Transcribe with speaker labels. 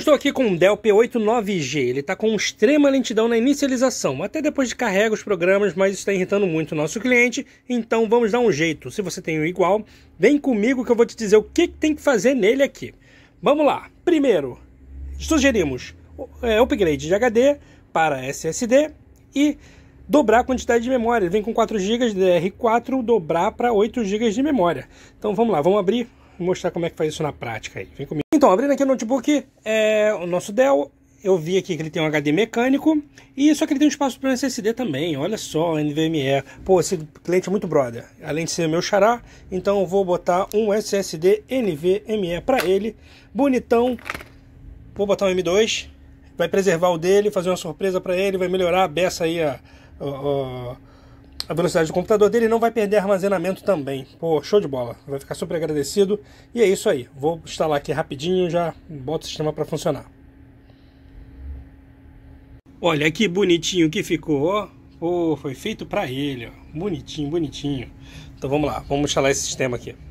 Speaker 1: estou aqui com um Dell P89G, ele está com extrema lentidão na inicialização, até depois de carrega os programas, mas está irritando muito o nosso cliente, então vamos dar um jeito. Se você tem o igual, vem comigo que eu vou te dizer o que tem que fazer nele aqui. Vamos lá, primeiro, sugerimos é, upgrade de HD para SSD e dobrar a quantidade de memória. Ele vem com 4 GB DR4, dobrar para 8 GB de memória. Então vamos lá, vamos abrir e mostrar como é que faz isso na prática aí. Vem comigo. Então, abrindo aqui o notebook, é, o nosso Dell, eu vi aqui que ele tem um HD mecânico, e só que ele tem um espaço para SSD também, olha só, NVMe. Pô, esse cliente é muito brother, além de ser meu xará, então eu vou botar um SSD NVMe para ele, bonitão. Vou botar um M2, vai preservar o dele, fazer uma surpresa para ele, vai melhorar a beça aí a, a, a a velocidade do computador dele não vai perder armazenamento também. Pô, show de bola. Vai ficar super agradecido. E é isso aí. Vou instalar aqui rapidinho já boto o sistema para funcionar. Olha que bonitinho que ficou. Pô, foi feito para ele. Ó. Bonitinho, bonitinho. Então vamos lá. Vamos instalar esse sistema aqui.